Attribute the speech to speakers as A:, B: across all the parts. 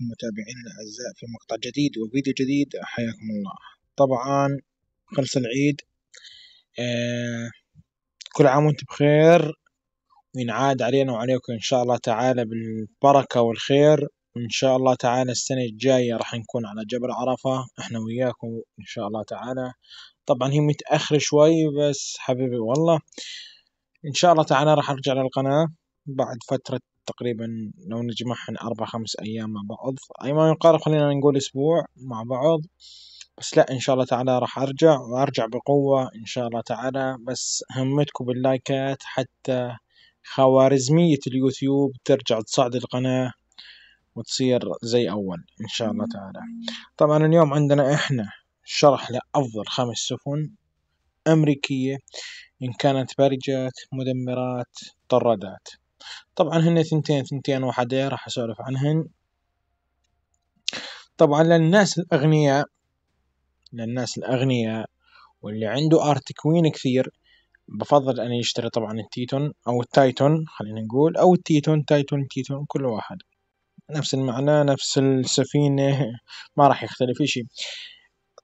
A: بكم متابعينا الأعزاء في مقطع جديد وفيديو جديد حياكم الله طبعا خلص العيد آه، كل عام وانتم بخير وينعاد علينا وعليكم إن شاء الله تعالى بالبركة والخير وإن شاء الله تعالى السنة الجاية راح نكون على جبل عرفة إحنا وياكم إن شاء الله تعالى طبعا هي متأخرة شوي بس حبيبي والله إن شاء الله تعالى راح أرجع للقناة بعد فترة تقريبا لو نجمعهن أربع خمس أيام مع بعض أي ما يقارب خلينا نقول أسبوع مع بعض بس لا إن شاء الله تعالى راح أرجع وأرجع بقوة إن شاء الله تعالى بس همتكم باللايكات حتى خوارزمية اليوتيوب ترجع تصعد القناة وتصير زي أول إن شاء الله تعالى طبعا اليوم عندنا إحنا شرح لأفضل خمس سفن أمريكية إن كانت بارجات مدمرات طرادات طبعا هن ثنتين ثنتين وحدة راح اسولف عنهن طبعا للناس الاغنياء للناس الاغنياء واللي عنده ارت كوين كثير بفضل ان يشتري طبعا التيتون او التايتون خلينا نقول او التيتون تايتون تيتون كل واحد نفس المعنى نفس السفينة ما راح يختلف شيء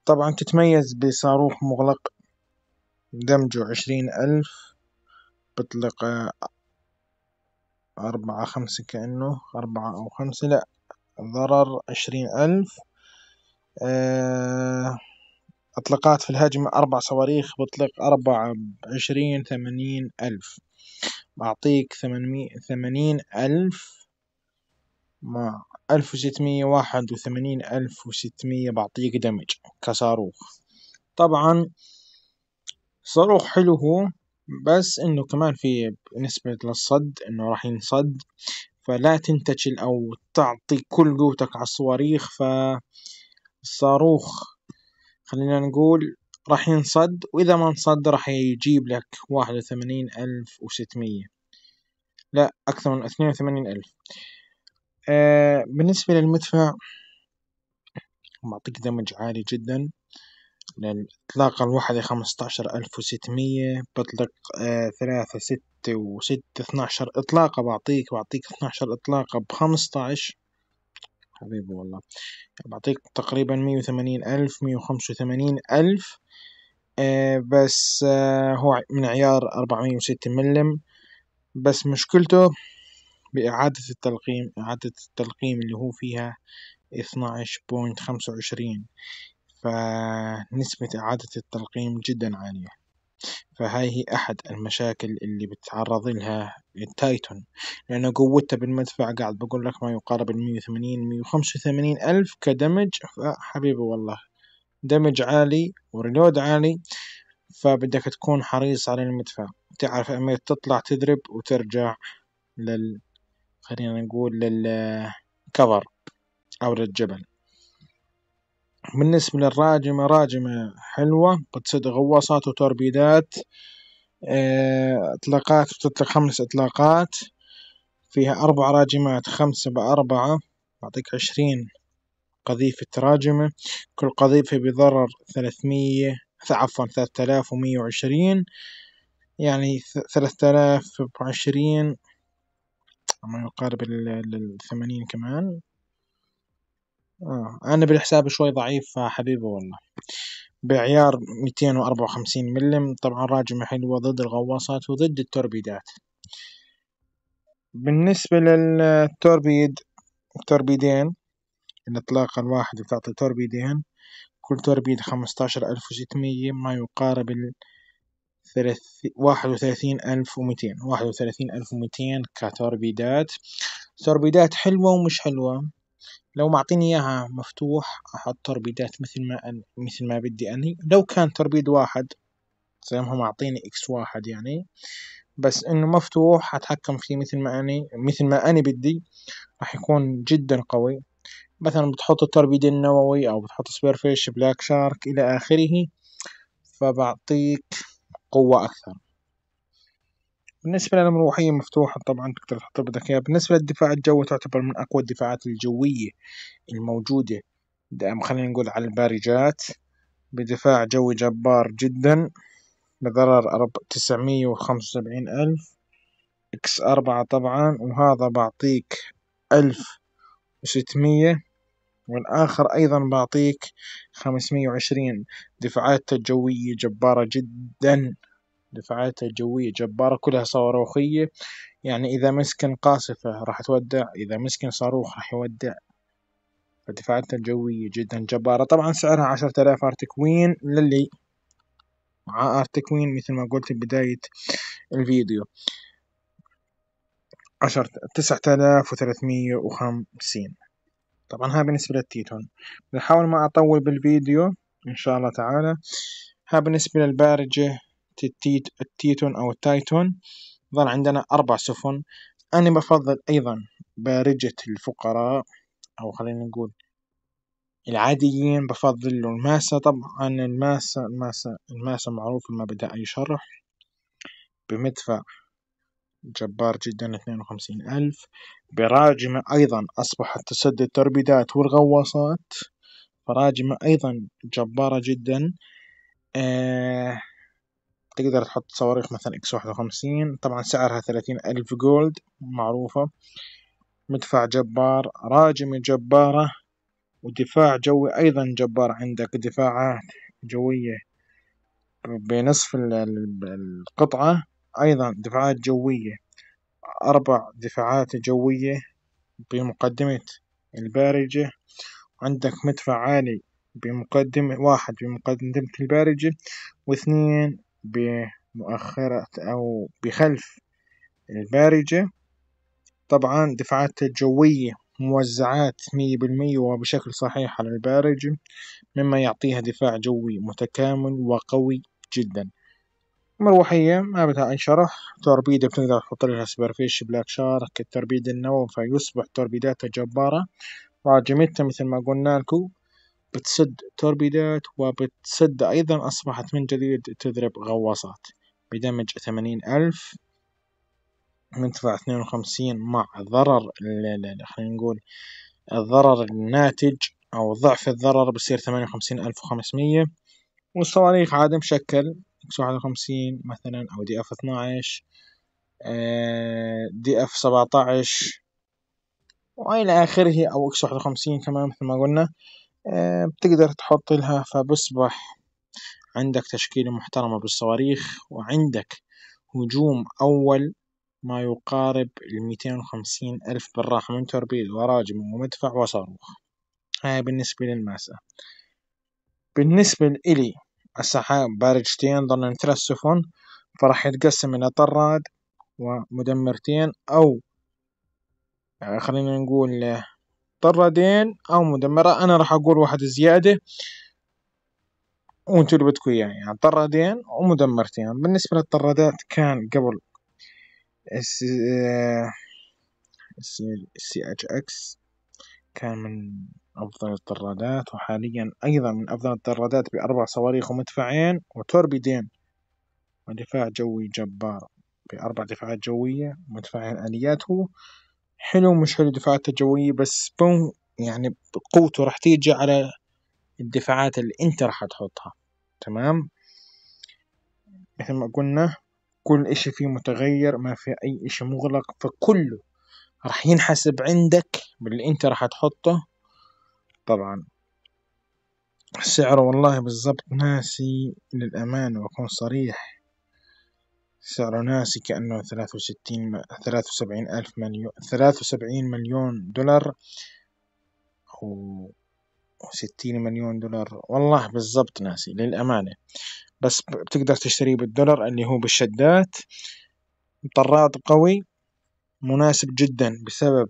A: طبعا تتميز بصاروخ مغلق دمجه عشرين ألف بطلق أربعة خمسة كأنه أربعة أو خمسة لأ ضرر عشرين ألف آه، أطلقات في الهجمة أربع صواريخ بطلق أربعة عشرين ثمانين ألف بعطيك ثمانين ألف مع ألف وستمية واحد وثمانين ألف وستمية بعطيك دمج كصاروخ طبعا صاروخ حلو هو بس انه كمان في نسبة للصد انه راح ينصد فلا تنتشل او تعطي كل قوتك على الصواريخ فالصاروخ خلينا نقول راح ينصد واذا ما انصد راح يجيب لك واحد وثمانين الف وستمية لا اكثر من اثنين وثمانين الف آه، بالنسبة للمدفع بعطيك دمج عالي جدا تلاقى الوحدة خمستاشر ألف وستمية بطلق آه، ثلاثة ستة وستة اتناشر إطلاقة بعطيك بعطيك اتناشر إطلاقة بخمستاش حبيبي والله بعطيك تقريبا مية وثمانين ألف مية وخمسة وثمانين ألف آه، بس آه، هو من عيار أربعمية وستة ملم بس مشكلته بإعادة التلقيم إعادة التلقيم اللي هو فيها اثناعش بوينت خمسة وعشرين فنسبة إعادة التلقيم جدا عالية فهاي هي أحد المشاكل اللي بتعرض لها التايتون لأنه قوتها بالمدفع قاعد بقول لك ما يقارب المية وثمانين مية وخمسة وثمانين ألف كدمج فحبيبي والله دمج عالي وريلود عالي فبدك تكون حريص على المدفع تعرف أما تطلع تضرب وترجع لل خلينا نقول للكفر أو للجبل بالنسبة للراجمة راجمة حلوة بتصيد غواصات وتوربيدات آه، اطلاقات بتطلق خمس اطلاقات فيها اربع راجمات خمسة باربعة بعطيك عشرين قذيفة راجمة كل قذيفة بضرر ثلاثمية عفوا ثلاثة آلاف ومية وعشرين يعني ثلاثة آلاف وعشرين ما يقارب الثمانين كمان آه. انا بالحساب شوي ضعيف فحبيبي والله بعيار 254 ملم طبعا راجمة حلوة ضد الغواصات وضد التوربيدات بالنسبة للتوربيد توربيدين الإطلاقة الواحدة بتعطي توربيدين كل توربيد عشر ألف وستمية ما يقارب ال واحد وثلاثين ألف ومتين واحد وثلاثين ألف ومتين كتوربيدات توربيدات حلوة ومش حلوة لو معطيني اياها مفتوح احط تربيدات مثل ما أن مثل ما بدي اني لو كان تربيد واحد زي ما هو معطيني اكس واحد يعني بس انه مفتوح اتحكم فيه مثل ما اني مثل ما اني بدي راح يكون جدا قوي مثلا بتحط التربيد النووي او بتحط سبيرفيش بلاك شارك الى اخره فبعطيك قوة اكثر بالنسبة للمروحية مفتوحة طبعا تقدر تحط بدك إياها بالنسبة للدفاع الجوي تعتبر من أقوى الدفاعات الجوية الموجودة خلينا نقول على البارجات بدفاع جوي جبار جدا بضرر تسعمية وخمسة وسبعين ألف إكس أربعة طبعا وهذا بعطيك ألف وستمية والآخر أيضا بعطيك خمسمية وعشرين دفاعات جوية جبارة جدا دفعاتها الجوية جبارة كلها صاروخية يعني إذا مسكن قاصفة راح تودع إذا مسكن صاروخ راح يودع فدفاعاتها الجوية جدا جبارة طبعا سعرها عشرة آلاف أرتكوين للي مع أرتكوين مثل ما قلت بداية الفيديو عشرة تسعة آلاف وثلاثمية وخمسين طبعا هاي بالنسبة للتيتون بحاول ما أطول بالفيديو إن شاء الله تعالى ها بالنسبة للبارجة التيتون أو التايتون ظل عندنا أربع سفن أنا بفضل أيضا بارجة الفقراء أو خلينا نقول العاديين بفضل له الماسة طبعا الماسة الماسة الماسة معروفة ما بدأ أي شرح بمدفع جبار جدا اثنين وخمسين ألف براجمة أيضا أصبحت تسد التربيدات والغواصات براجمة أيضا جبارة جدا آه تقدر تحط صواريخ مثلا اكس واحد وخمسين طبعا سعرها ثلاثين ألف جولد معروفة مدفع جبار راجم جبارة ودفاع جوي أيضا جبار عندك دفاعات جوية بنصف القطعة أيضا دفاعات جوية أربع دفاعات جوية بمقدمة البارجة عندك مدفع عالي بمقدمة واحد بمقدمة البارجة واثنين بمؤخرة أو بخلف البارجة طبعا دفعات الجوية موزعات مية بالمية وبشكل صحيح على البارجة مما يعطيها دفاع جوي متكامل وقوي جدا مروحية ما بدها انشرح توربيدة بتقدر تحط لها سبرفيش بلاك شارك التوربيد النووي فيصبح توربيداتها جبارة راجمتها مثل ما قلنا لكم بتسد توربيدات وبتسد أيضا أصبحت من جديد تضرب غواصات بدمج ثمانين ألف من مدفع اثنين وخمسين مع ضرر خلينا نقول الضرر الناتج أو ضعف الضرر بصير ثمانية وخمسين ألف وخمسمية والصواريخ عاد مشكل اكس واحد وخمسين مثلا أو دي اف اثناعش آه، دي اف سبعتاعش وإلى آخره أو اكس واحد وخمسين كمان مثل ما قلنا آه، بتقدر تحط لها فبصبح عندك تشكيلة محترمة بالصواريخ وعندك هجوم أول ما يقارب الميتين وخمسين ألف بالراحة من توربيد وراجم ومدفع وصاروخ هاي بالنسبة للماسة بالنسبة لإلي السحاب بارجتين ضمن ثلاث سفن فراح يتقسم إلى طراد ومدمرتين أو آه، خلينا نقول طردين او مدمرة انا راح اقول واحد زيادة وانتو اللي بدكم اياه يعني طردين ومدمرتين بالنسبة للطردات كان قبل الس السي اتش اكس كان من أفضل الطرادات وحاليا أيضا من أفضل الطرادات بأربع صواريخ ومدفعين وتوربيدين ودفاع جوي جبار بأربع دفاعات جوية ومدفعين آلياته حلو مش حلو دفاعات الجوية بس بون يعني قوته راح تيجي على الدفاعات اللي انت راح تحطها تمام مثل ما قلنا كل اشي فيه متغير ما في اي اشي مغلق فكله راح ينحسب عندك باللي انت راح تحطه طبعا سعره والله بالضبط ناسي للأمانة وأكون صريح سعر ناسي كأنه ثلاثة وستين ثلاثة وسبعين ألف مليون ثلاثة وسبعين مليون دولار و وستين مليون دولار والله بالضبط ناسي للأمانة بس بتقدر تشتريه بالدولار اللي هو بالشدات طراد قوي مناسب جدا بسبب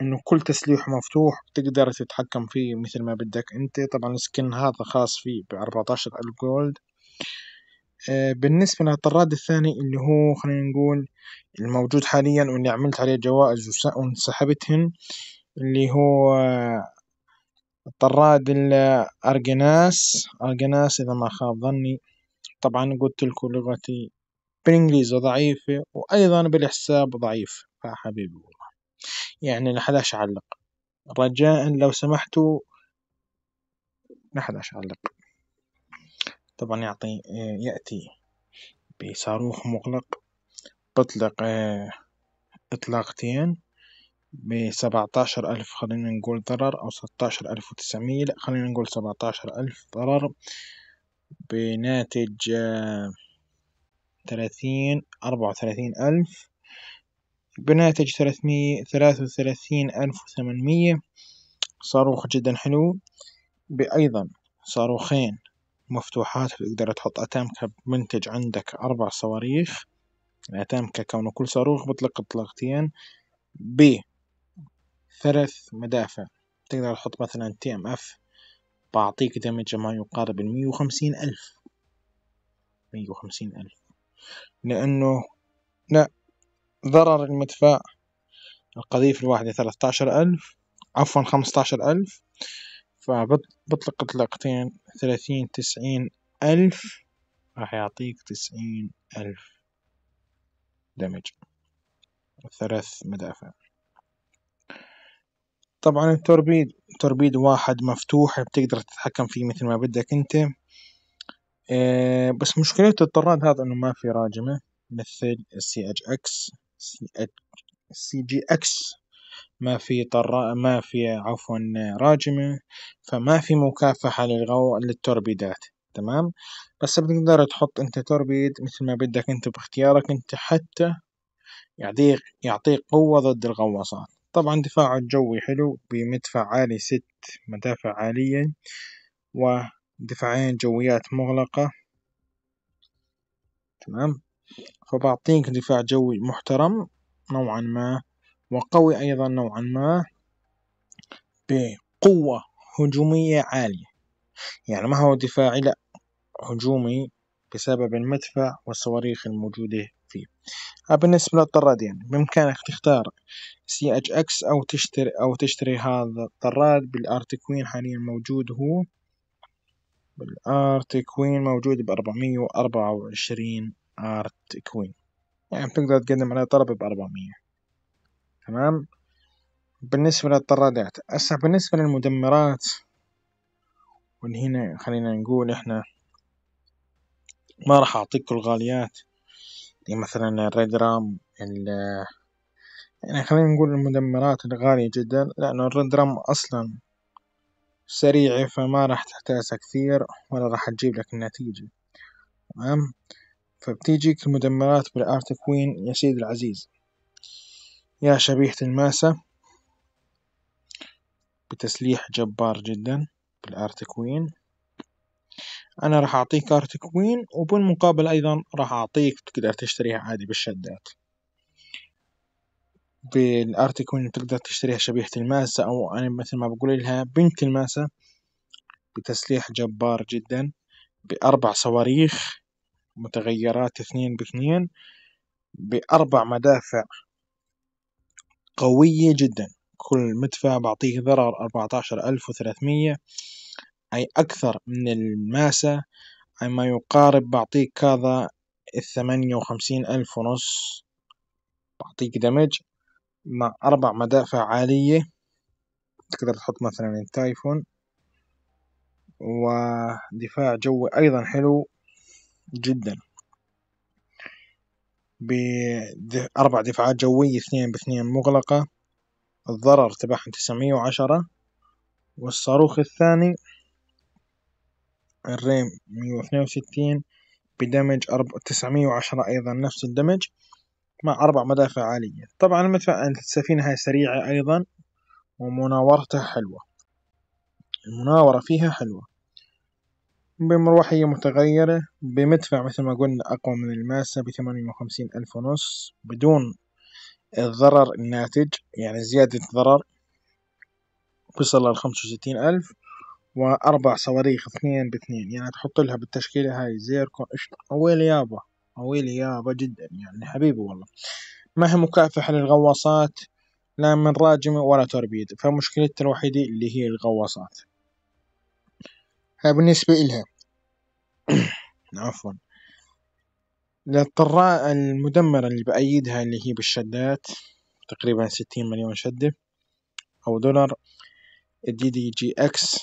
A: انه كل تسليح مفتوح بتقدر تتحكم فيه مثل ما بدك انت طبعا السكن هذا خاص فيه بأربعتاشر ألف جولد آه، بالنسبة للطراد الثاني اللي هو خلينا نقول الموجود حاليا واللي عملت عليه جوائز وانسحبتهن اللي هو آه، الطراد الأرجناس أرجناس إذا ما خاب ظني طبعا قلت لكم لغتي بالإنجليزي ضعيفة وأيضا بالحساب ضعيف فحبيبي والله يعني لحداش أعلق رجاء لو سمحتوا لحداش أعلق طبعا يعطي آه، يأتي بصاروخ مغلق تطلق آه، إطلاقتين بسبعة عشر ألف خلينا نقول ضرر أو ستة عشر ألف وتسعمية لأ خلينا نقول سبعة عشر ألف ضرر بناتج آه، ثلاثين أربعة وثلاثين ألف بناتج ثلاثمية ثلاثة وثلاثين ألف وثمانمية صاروخ جدا حلو بأيضا صاروخين مفتوحات تقدر تحط أتامكا بمنتج عندك أربع صواريخ أتامكا كونه كل صاروخ بطلق إطلاقتين ب ثلاث مدافع تقدر تحط مثلا تي ام اف بعطيك دمج ما يقارب المية وخمسين ألف مية وخمسين ألف لأنه لا ضرر المدفع القذيفة الواحدة ثلاثة عشر ألف عفوا خمسة عشر ألف فبطلق اطلاقتين ثلاثين تسعين ألف راح يعطيك تسعين ألف دمج ثلاث مدافع طبعا التوربيد توربيد واحد مفتوح بتقدر تتحكم فيه مثل ما بدك انت اه بس مشكلة الطراد هذا انه ما في راجمة مثل السي اج اكس سي, سي جي اكس ما في طر... ما في عفوا راجمة فما في مكافحة للغو... للتوربيدات تمام بس بتقدر تحط انت توربيد مثل ما بدك انت باختيارك انت حتى يعطيك يعطيك قوة ضد الغواصات طبعا دفاعه الجوي حلو بمدفع عالي ست مدافع عالية ودفاعين جويات مغلقة تمام فبعطيك دفاع جوي محترم نوعا ما وقوي أيضا نوعا ما بقوة هجومية عالية يعني ما هو دفاعي لا هجومي بسبب المدفع والصواريخ الموجودة فيه بالنسبة للطراد يعني بإمكانك تختار سي اتش اكس أو تشتري أو تشتري هذا الطراد بالارت كوين حاليا موجود هو بالارت كوين موجود بأربعمية وأربعة وعشرين ارت كوين يعني بتقدر تقدم عليه طلب بأربعمية تمام بالنسبة للطرادات أسا بالنسبة للمدمرات هنا خلينا نقول احنا ما راح أعطيك الغاليات دي يعني مثلا الريد رام ال يعني خلينا نقول المدمرات الغالية جدا لأنه الريد رام أصلا سريع فما راح تحتاجها كثير ولا راح تجيب لك النتيجة تمام فبتيجيك المدمرات بالارت كوين يا سيد العزيز يا شبيهة الماسة بتسليح جبار جدا بالارت كوين انا راح اعطيك ارت كوين وبالمقابل ايضا راح اعطيك تقدر تشتريها عادي بالشدات بالارت كوين تقدر تشتريها شبيهة الماسة او انا مثل ما بقول لها بنت الماسة بتسليح جبار جدا باربع صواريخ متغيرات اثنين باثنين باربع مدافع قوية جدا كل مدفع بعطيه ضرر أربعة عشر ألف أي أكثر من الماسة أي ما يقارب بعطيك كذا الثمانية وخمسين ألف ونص بعطيك دمج مع أربع مدافع عالية تقدر تحط مثلا التايفون ودفاع جوي أيضا حلو جدا بأربع دفعات جوية اثنين باثنين مغلقة الضرر تبعهم تسعمية وعشرة والصاروخ الثاني الريم مية واثنين وستين بدمج أرب... تسعمية وعشرة أيضا نفس الدمج مع أربع مدافع عالية طبعا المدفع السفينة هاي سريعة أيضا ومناورتها حلوة المناورة فيها حلوة بمروحية متغيرة بمدفع مثل ما قلنا أقوى من الماسة بثمانية وخمسين ألف ونص بدون الضرر الناتج يعني زيادة ضرر وصل لخمسة وستين ألف وأربع صواريخ اثنين باثنين يعني تحط لها بالتشكيلة هاي زيركو قشطة أويلي يابا أويلي يابا جدا يعني حبيبي والله ما هي مكافحة للغواصات لا من راجمة ولا توربيد فمشكلتها الوحيدة اللي هي الغواصات بالنسبة إلها عفوا للطراء المدمرة اللي بأيدها اللي هي بالشدات تقريبا ستين مليون شدة أو دولار الدي دي جي اكس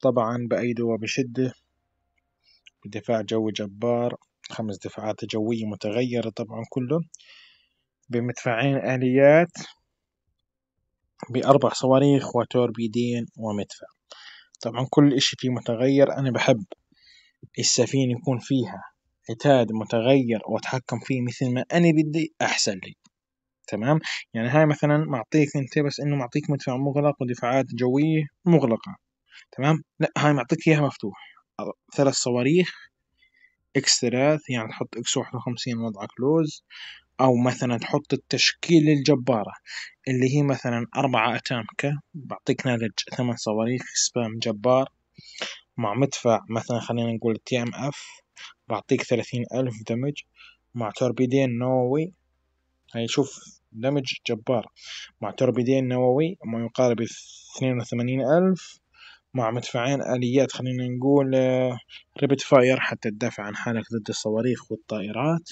A: طبعا بأيدوها بشدة دفاع جوي جبار خمس دفاعات جوية متغيرة طبعا كله بمدفعين آليات بأربع صواريخ وتوربيدين ومدفع طبعا كل اشي فيه متغير انا بحب السفينة يكون فيها عتاد متغير واتحكم فيه مثل ما انا بدي احسن لي تمام يعني هاي مثلا معطيك انت بس انه معطيك مدفع مغلق ودفاعات جوية مغلقة تمام لا هاي معطيك اياها مفتوح ثلاث صواريخ اكس ثلاث يعني تحط اكس واحد وخمسين وضعك لوز او مثلا تحط التشكيل الجبارة اللي هي مثلا اربعة اتامكة بعطيك ناتج ثمان صواريخ سبام جبار مع مدفع مثلا خلينا نقول تي ام اف بعطيك ثلاثين الف دمج مع توربيدين نووي هاي شوف دمج جبار مع توربيدين نووي ما يقارب اثنين وثمانين الف مع مدفعين آليات خلينا نقول ريبت آه، فاير حتى تدافع عن حالك ضد الصواريخ والطائرات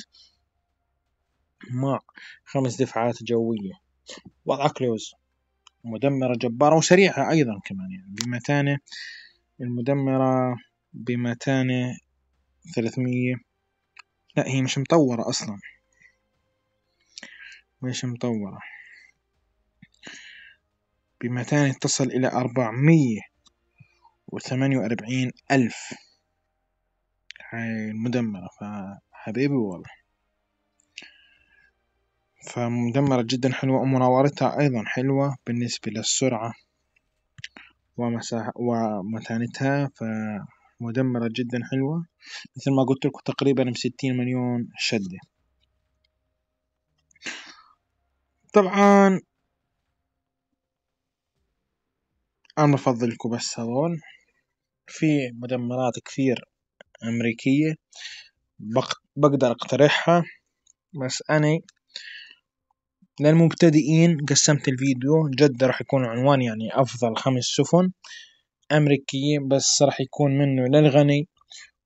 A: مع خمس دفعات جوية وضع كلوز مدمرة جبارة وسريعة أيضا كمان يعني بمتانة المدمرة بمتانة ثلاثمية لا هي مش مطورة أصلا مش مطورة بمتانة تصل إلى أربعمية وثمانية وأربعين ألف هاي المدمرة فحبيبي والله فمدمرة جدا حلوة ومناورتها أيضا حلوة بالنسبة للسرعة ومساحة ومتانتها فمدمرة جدا حلوة مثل ما قلت لكم تقريبا بستين مليون شدة طبعا أنا بفضلكم بس هذول في مدمرات كثير أمريكية بقدر أقترحها بس أنا للمبتدئين قسمت الفيديو جد راح يكون عنوان يعني افضل خمس سفن امريكية بس راح يكون منه للغني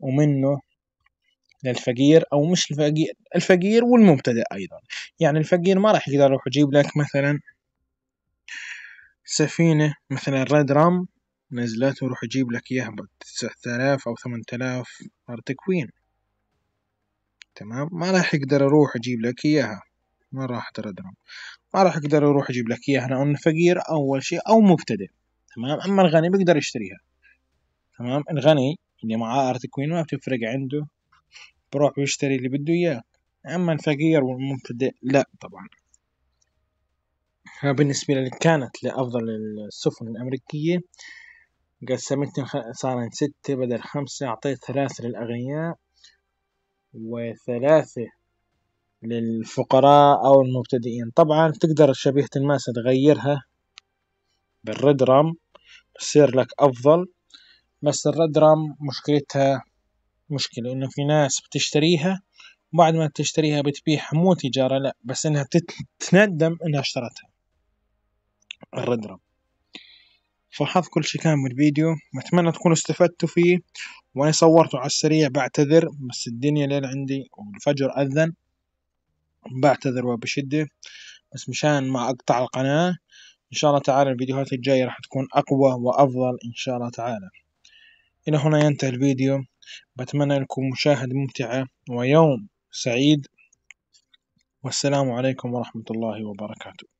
A: ومنه للفقير او مش الفقير الفقير والمبتدئ ايضا يعني الفقير ما راح يقدر يروح يجيب لك مثلا سفينة مثلا ريد رام نزلت وروح يجيب لك اياها ب 9000 او 8000 دولار تكوين تمام ما راح يقدر يروح يجيب لك اياها ما راح اقدر ما راح اقدر اروح اجيب لك اياها لانه فقير اول شيء او مبتدئ تمام اما الغني بيقدر يشتريها تمام الغني اللي معاه ارت كوين ما بتفرق عنده بروح ويشتري اللي بده اياه اما الفقير والمبتدئ لا طبعا بالنسبة لي كانت لأفضل السفن الأمريكية قسمتني صارن ستة بدل خمسة أعطيت ثلاثة للأغنياء وثلاثة للفقراء أو المبتدئين طبعا تقدر شبيهة الماسة تغيرها بالريد رام تصير لك أفضل بس الريد رام مشكلتها مشكلة إنه في ناس بتشتريها وبعد ما تشتريها بتبيعها مو تجارة لا بس إنها تتندم إنها اشترتها الريد رام فحظ كل شي كان بالفيديو الفيديو أتمنى تكونوا استفدتوا فيه وأنا صورته على السريع بعتذر بس الدنيا ليل عندي والفجر أذن بعتذر وبشدة بس مشان ما أقطع القناة إن شاء الله تعالى الفيديوهات الجاية راح تكون أقوى وأفضل إن شاء الله تعالى إلى هنا ينتهي الفيديو بتمنى لكم مشاهدة ممتعة ويوم سعيد والسلام عليكم ورحمة الله وبركاته